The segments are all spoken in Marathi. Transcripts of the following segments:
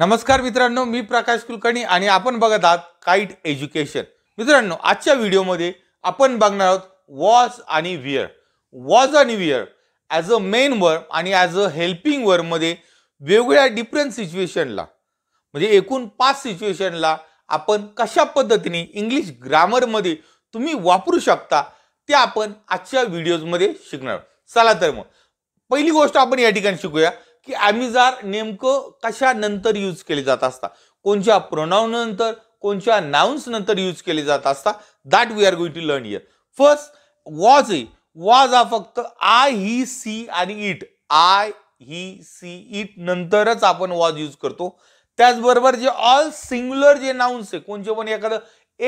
नमस्कार मित्रांनो मी प्रकाश कुलकर्णी आणि आपण बघत आहात काईट एज्युकेशन मित्रांनो आजच्या व्हिडिओमध्ये आपण बघणार आहोत वॉज आणि वियर वॉज आणि were as a main verb आणि ॲज अ हेल्पिंग वर्ममध्ये वेगवेगळ्या डिफरंट सिच्युएशनला म्हणजे एकूण पाच सिच्युएशनला आपण कशा पद्धतीने इंग्लिश ग्रामरमध्ये तुम्ही वापरू शकता ते आपण आजच्या व्हिडिओजमध्ये शिकणार चला तर मग पहिली गोष्ट आपण या ठिकाणी शिकूया की ॲमिझार नेमकं कशा नंतर यूज केले जात असता कोणच्या प्रोनाऊन नंतर कोणच्या नाउन्स नंतर यूज केले जात असता that we are going to learn year first was a was हा फक्त आय ही सी आणि it I he she it नंतरच आपण वॉज यूज करतो त्याचबरोबर जे ऑल सिंग्युलर जे नाउन्स आहे कोणचे पण एखादं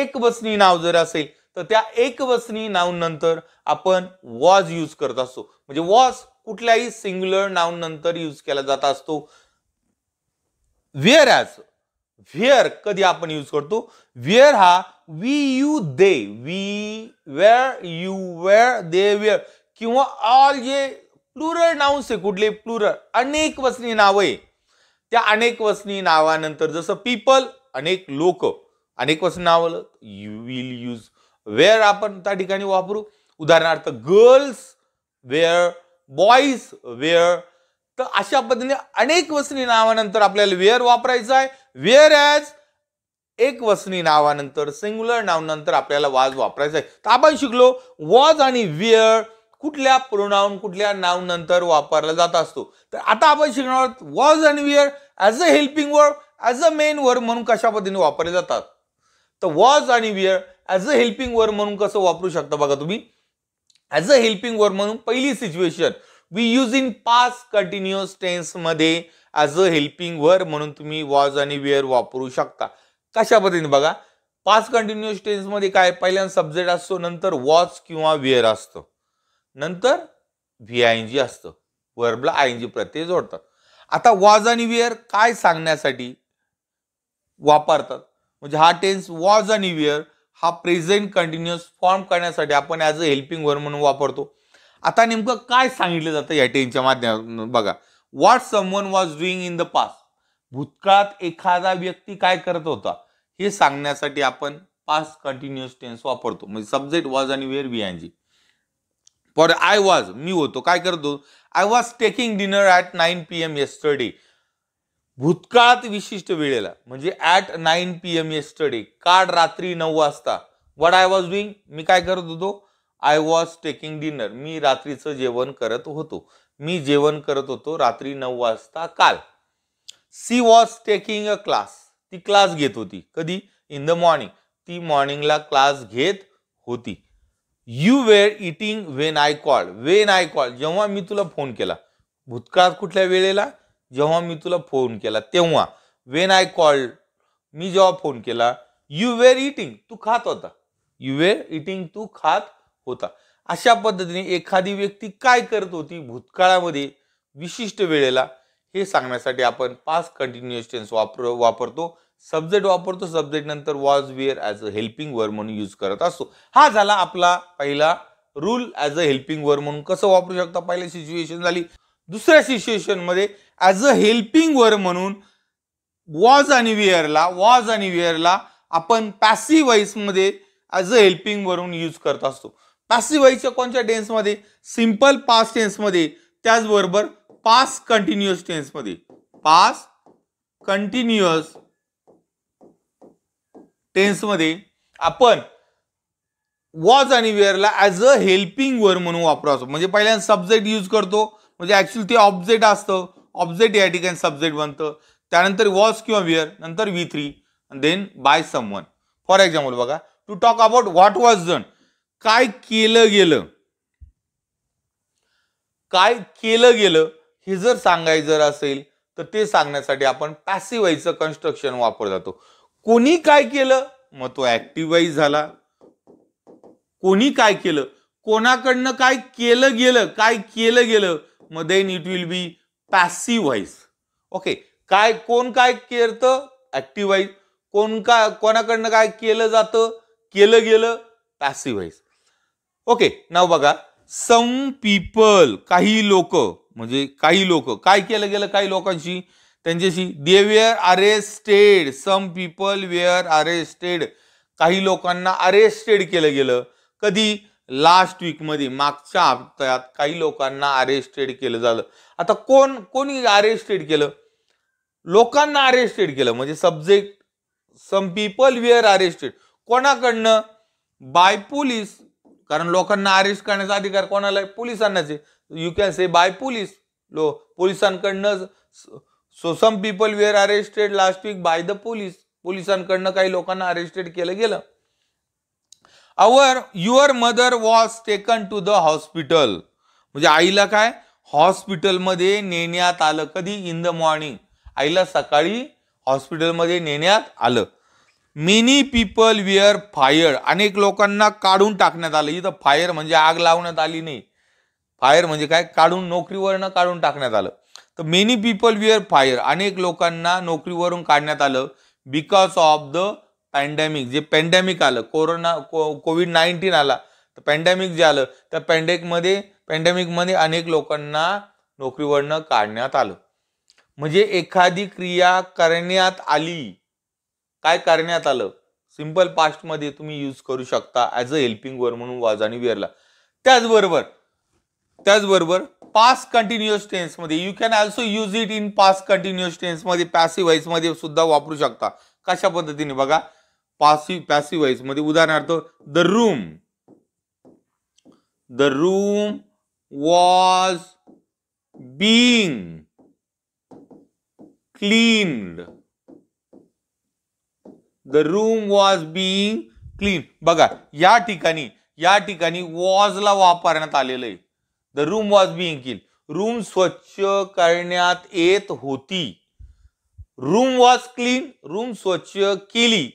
एक बसनी नाव जर असेल तर त्या एक बसनी नाऊन नंतर आपण वॉज यूज करत असतो म्हणजे वॉज कुठल्याही सिंग्युलर नाउन नंतर यूज केला जात असतो व्हिअर ॲज व्हिअर कधी आपण यूज करतो व्हिअर हा we you they we were you were they were किंवा ऑल जे प्लुरल नाउन्स आहे कुठले प्लुरल अनेक वसनी नावं आहे त्या अनेक वसनी नावानंतर जसं पीपल अनेक लोक अनेक वसनी नावं यू विल यूज वेअर आपण त्या ठिकाणी वापरू उदाहरणार्थ गर्ल्स वेअर बॉईज वेअर तर अशा पद्धतीने अनेक वसनी नावानंतर आपल्याला वेअर वापरायचं आहे वेअर ॲज एक वसनी नावानंतर सिंग्युलर नावानंतर आपल्याला वाज वापरायचा आहे तर आपण शिकलो वॉज आणि वेअर कुठल्या प्रोनाऊन कुठल्या नंतर वापरला जात असतो तर आता आपण शिकणार आहोत was and were as a helping verb as a main verb म्हणून कशा पद्धतीने वापरले जातात तर वॉज आणि were as a helping verb म्हणून कसं वापरू शकता बघा तुम्ही ॲज अ हेल्पिंग वर्ब म्हणून पहिली situation we use in past continuous टेन्समध्ये ॲज अ हेल्पिंग वर्ब म्हणून तुम्ही वॉज आणि वेअर वापरू शकता कशा पद्धतीने बघा पास कंटिन्युअस टेन्समध्ये काय पहिल्यांदा सब्जेक्ट असतो नंतर वॉच किंवा वेअर असतो नंतर व्ही आय एन जी असतं वर्बला आय एन जी प्रत्यय जोडतात आता वॉज आणि वेअर काय सांगण्यासाठी वापरतात म्हणजे हा टेन्स वॉज आणि वेअर हा प्रेझेंट कंटिन्युअस फॉर्म करण्यासाठी आपण ॲज अ हेल्पिंग वर म्हणून वापरतो आता नेमकं काय सांगितलं जातं या टेनच्या माध्यमातून बघा what someone was doing in the past भूतकाळात एखादा व्यक्ती काय करत होता हे सांगण्यासाठी आपण पास्ट कंटिन्युअस टेन्स वापरतो म्हणजे सब्जेक्ट वॉज आणि वेअर बी जी फॉर आय वॉज मी होतो काय करतो I was taking dinner at nine P M yesterday भूतकाळात विशिष्ट वेळेला म्हणजे at nine P M study काल रात्री नऊ वाजता वड आय वॉज डुईंग मी काय करत होतो आय वॉज टेकिंग डिनर मी रात्रीचं जेवण करत होतो मी जेवण करत होतो रात्री नऊ वाजता काल she was taking a class ती क्लास घेत होती कधी इन द मॉर्निंग ती मॉर्निंगला क्लास घेत होती you were eating when I call when I call जेव्हा मी तुला फोन केला भूतकाळात कुठल्या वेळेला जेव्हा मी तुला फोन केला तेव्हा वेन आय कॉल्ड मी जेव्हा फोन केला यू वेर इटिंग तू खात होता यू वेर इटिंग तू खात होता अशा पद्धतीने एखादी व्यक्ती काय करत होती भूतकाळामध्ये विशिष्ट वेळेला हे सांगण्यासाठी आपण पास कंटिन्युअस टेन्स वापर वापरतो सब्जेक्ट वापरतो सब्जेक्ट नंतर was were as a helping verb म्हणून यूज करत असतो हा झाला आपला पहिला rule as a helping verb म्हणून कसं वापरू शकता पहिले सिच्युएशन झाली दुसऱ्या सिच्युएशनमध्ये ॲज अ हेल्पिंग वर म्हणून वॉज आणि वियरला वॉज आणि वियरला आपण पॅसिव्ह वाईसमध्ये ॲज अ हेल्पिंग वरून यूज करत असतो पॅसिव्ह वाईसच्या कोणत्या टेन्समध्ये सिम्पल पास्ट टेन्समध्ये त्याचबरोबर पास कंटिन्युअस टेन्समध्ये पास कंटिन्युअस टेन्समध्ये आपण वॉज आणि वेअरला ॲज अ हेल्पिंग वर म्हणून वापरतो म्हणजे पहिल्यांदा सब्जेक्ट यूज करतो म्हणजे ॲक्च्युली ते ऑब्जेक्ट असतं ऑब्जेक्ट या ठिकाणी सब्जेक्ट बनतं त्यानंतर वॉज किंवा विअर नंतर V three then by someone for example बघा to talk about what was done काय केलं गेलं काय केलं गेलं हे जर सांगायचं जर असेल तर ते सांगण्यासाठी आपण वाईजचं कन्स्ट्रक्शन वापर जातो कोणी काय केलं मग तो ऍक्टिव्हाइज झाला कोणी काय केलं कोणाकडनं काय केलं गेलं काय केलं गेलं मग then it will be passive voice okay काय कोण काय करतं ऍक्टिव्ह व्हाईस कोण काय कोणाकडनं काय केलं जातं केलं गेलं पॅसिव्ह व्हाईस ओके नाव बघा सम पीपल काही लोक म्हणजे काही लोक काय केलं गेलं काही लोकांशी त्यांच्याशी they were arrested some people were arrested काही लोकांना अरेस्टेड केलं गेलं कधी लास्ट वीकमध्ये मागच्या हप्त्यात काही लोकांना अरेस्टेड केलं झालं आता कोण कोणी अरेस्टेड केलं लोकांना अरेस्टेड केलं म्हणजे subject some people we are arrested कोणाकडनं बाय पोलीस कारण लोकांना अरेस्ट करण्याचा अधिकार कोणाला आहे पोलिसांनाच आहे you can say by police लो पोलिसांकडनं so some people we are arrested last week by the police पोलिसांकडनं काही लोकांना अरेस्टेड केलं गेलं our your mother was taken to the hospital म्हणजे आईला काय हॉस्पिटलमध्ये नेण्यात आलं कधी इन द मॉर्निंग आईला सकाळी हॉस्पिटलमध्ये नेण्यात आलं मेनी पीपल विअर फायर अनेक लोकांना काढून टाकण्यात आलं इथं फायर म्हणजे आग लावण्यात आली नाही फायर म्हणजे काय काढून नोकरीवरनं काढून टाकण्यात आलं तर मेनी पीपल विअर फायर अनेक लोकांना नोकरीवरून काढण्यात आलं बिकॉज ऑफ द पॅन्डेमिक जे पॅन्डेमिक आलं कोरोना को कोविड नाईन्टीन आला तर पॅन्डेमिक जे आलं त्या पॅन्डेमिकमध्ये पॅन्डेमिकमध्ये अनेक लोकांना नोकरीवरनं काढण्यात आलं म्हणजे एखादी क्रिया करण्यात आली काय करण्यात आलं सिम्पल पास्टमध्ये तुम्ही यूज करू शकता ॲज अ हेल्पिंग वर म्हणून वाज आणि त्याचबरोबर त्याचबरोबर पास कंटिन्युअस टेन्समध्ये you can also use it in past continuous टेन्समध्ये पॅसिव्ह मध्ये सुद्धा वापरू शकता कशा पद्धतीने बघा पासिव पॅसिव व्हॉइस मध्ये उदाहरणार्थ the room the room was being clean the room was being clean बघा या ठिकाणी या ठिकाणी वॉज ला वापरण्यात आलेलं आहे the room was being clean room स्वच्छ करण्यात येत होती रूम वॉज क्लीन रूम स्वच्छ केली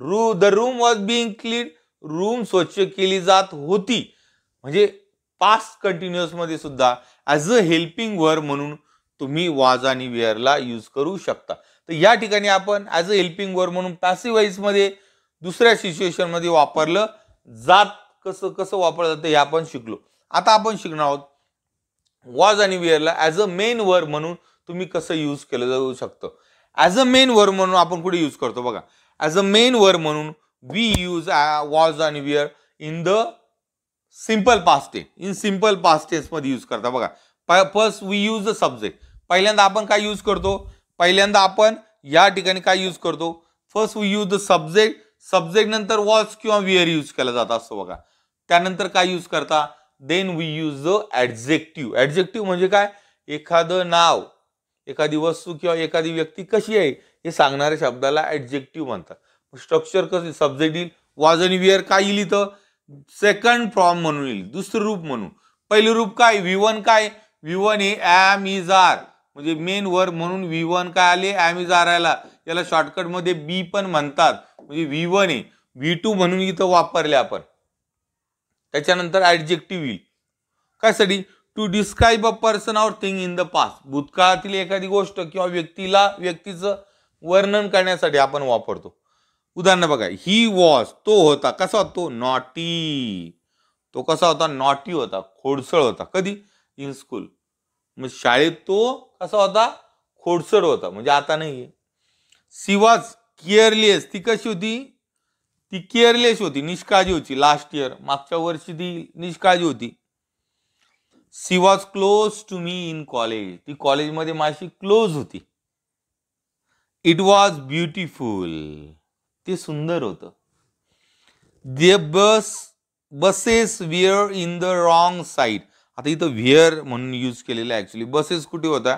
रू the room was being clean room स्वच्छ केली जात होती म्हणजे पास्ट कंटिन्युअसमध्ये सुद्धा ॲज अ हेल्पिंग वर म्हणून तुम्ही वाज आणि वेअरला यूज करू शकता तर या ठिकाणी आपण ॲज अ हेल्पिंग वर म्हणून मध्ये दुसऱ्या सिच्युएशन मध्ये वापरलं जात कसं कसं वापरलं जातं हे आपण शिकलो आता आपण शिकणार आहोत वॉज आणि वेअरला ॲज अ मेन वर म्हणून तुम्ही कसं यूज केलं जाऊ शकतं ॲज अ मेन वर म्हणून आपण कुठे यूज करतो बघा ॲज अ मेन वर्ब म्हणून वी यूज वॉज आणि were in the simple past in simple पास्टेसमध्ये यूज करता बघा प first we use the subject पहिल्यांदा आपण काय यूज करतो पहिल्यांदा आपण या ठिकाणी काय यूज करतो first we use the subject subject नंतर वॉज किंवा विअर यूज केला जात असतो बघा त्यानंतर काय यूज करता then we use the adjective adjective म्हणजे काय एखादं नाव एखादी वस्तू किंवा एखादी व्यक्ती कशी आहे हे सांगणाऱ्या शब्दाला ॲडजेक्टिव्ह म्हणतात स्ट्रक्चर कसं सब्जेक्ट येईल वाज वियर काय येईल इथं सेकंड फॉर्म म्हणून येईल दुसरं रूप म्हणून पहिलं रूप काय विवन काय विवन हे ॲम इज आर म्हणजे मेन वर म्हणून वन काय आले ॲम इज आर आला याला शॉर्टकटमध्ये बी पण म्हणतात म्हणजे विवन ए व्ही टू म्हणून इथं वापरले आपण त्याच्यानंतर ॲडजेक्टिव्ह येईल कायसाठी to describe a person or thing in the past भूतकाळातील एखादी गोष्ट किंवा व्यक्तीला व्यक्तीचं वर्णन करण्यासाठी आपण वापरतो उदाहरण बघा ही वॉज तो होता कसा तो नॉटी तो कसा होता नॉटी होता खोडसळ होता कधी इन स्कूल मग शाळेत तो कसा होता खोडसळ होता म्हणजे आता नाही सी वॉज केअरलेस ती कशी होती ती केअरलेस होती निष्काळजी होती लास्ट इयर मागच्या वर्षी ती निष्काळजी होती she was close to me in college ती कॉलेजमध्ये माझी क्लोज होती इट वॉज ब्युटिफुल ते सुंदर होतं they bus buses were in the wrong side आता इथं व्हिअर म्हणून यूज केलेलं आहे ॲक्च्युली बसेस कुठे होत्या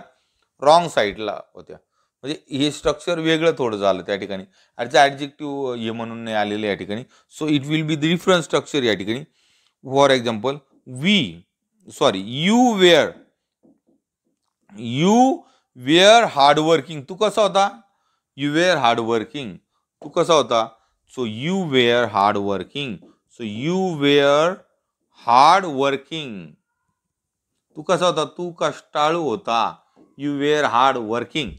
रॉंग साईडला होत्या म्हणजे हे स्ट्रक्चर वेगळं थोडं झालं त्या ठिकाणी याचं ॲडजेक्टिव्ह हे म्हणून नाही आलेलं या ठिकाणी so it will be the different structure या ठिकाणी for example we sorry you were you were hardworking तू कसा होता यू वेअर वर्किंग तू कसा होता so you were hardworking so you were hard working तू कसा होता तू कष्टाळू होता यू वेअर हार्ड वर्किंग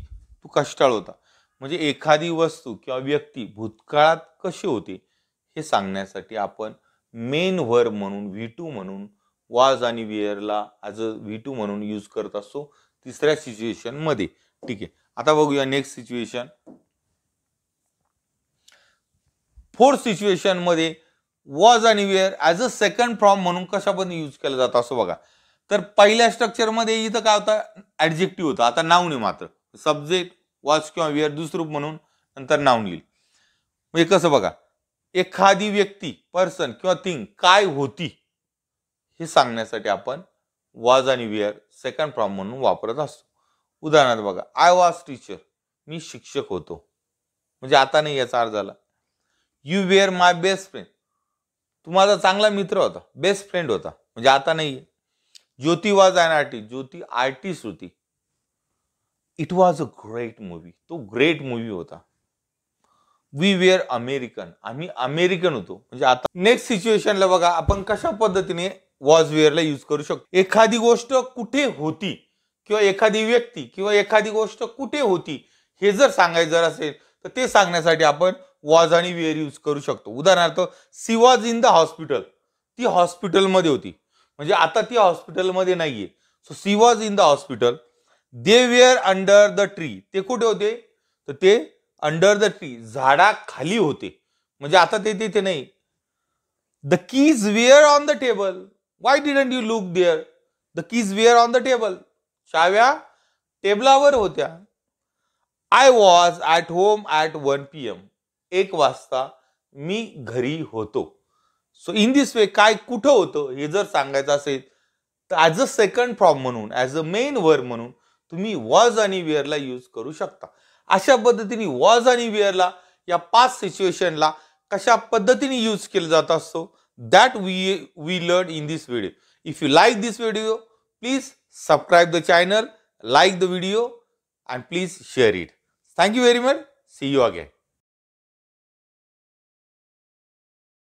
तू कष्टाळू होता म्हणजे एखादी वस्तू किंवा व्यक्ती भूतकाळात कशी होती हे सांगण्यासाठी आपण मेन व्हर म्हणून व्ही टू म्हणून वाज आणि विअरला ॲज अ व्ही टू म्हणून यूज करत असतो तिसऱ्या सिच्युएशनमध्ये ठीक आहे आता बघूया नेक्स्ट सिच्युएशन फोर्थ सिच्युएशनमध्ये वॉज आणि were as a second form म्हणून कशापण यूज केलं जातं असं बघा तर पहिल्या स्ट्रक्चरमध्ये इथं काय होतं ॲडजेक्टिव्ह होता आता नाव नाही मात्र सब्जेक्ट वॉज किंवा विअर दुसरूप म्हणून नंतर नाव येईल म्हणजे कसं बघा एखादी व्यक्ती पर्सन किंवा थिंग काय होती हे सांगण्यासाठी आपण वाज आणि वेअर सेकंड फॉर्म म्हणून वापरत असतो उदाहरणार्थ बघा आय वॉज टीचर मी शिक्षक होतो म्हणजे आता नाही याचा अर्थ झाला you were my best friend तू माझा चांगला मित्र होता बेस्ट फ्रेंड होता म्हणजे आता नाही Jyoti was and artist Jyoti artist होती it was a great movie तो ग्रेट मूवी होता वी वेअर अमेरिकन आम्ही अमेरिकन होतो म्हणजे आता नेक्स्ट सिच्युएशनला बघा आपण कशा पद्धतीने वॉजवेअरला यूज करू शकतो एखादी गोष्ट कुठे होती किंवा एखादी व्यक्ती किंवा एखादी गोष्ट कुठे होती हे जर सांगायचं जर असेल तर ते सांगण्यासाठी आपण वॉज आणि वेअर यूज करू शकतो उदाहरणार्थ she was in the hospital ती हॉस्पिटलमध्ये होती म्हणजे आता ती हॉस्पिटलमध्ये नाही आहे so she was in the hospital they were under the tree ते कुठे होते तर ते अंडर द ट्री झाडा खाली होते म्हणजे आता ते तिथे नाही the keys were on the table why didn't you look there the keys were on the table चाव्या टेबलावर होत्या I was at home at one P M एक वाजता मी घरी होतो सो इन दिस वे काय कुठं होतं हे जर सांगायचं असेल तर ॲज अ सेकंड फॉर्म म्हणून ॲज अ मेन वर म्हणून तुम्ही वॉज आणि वेअरला यूज करू शकता अशा पद्धतीने वॉज आणि वेअरला या पाच सिच्युएशनला कशा पद्धतीने यूज केला जात असतो that we, we learned in this video. If you like this video, please subscribe the channel, like the video and please share it. Thank you very much. See you again.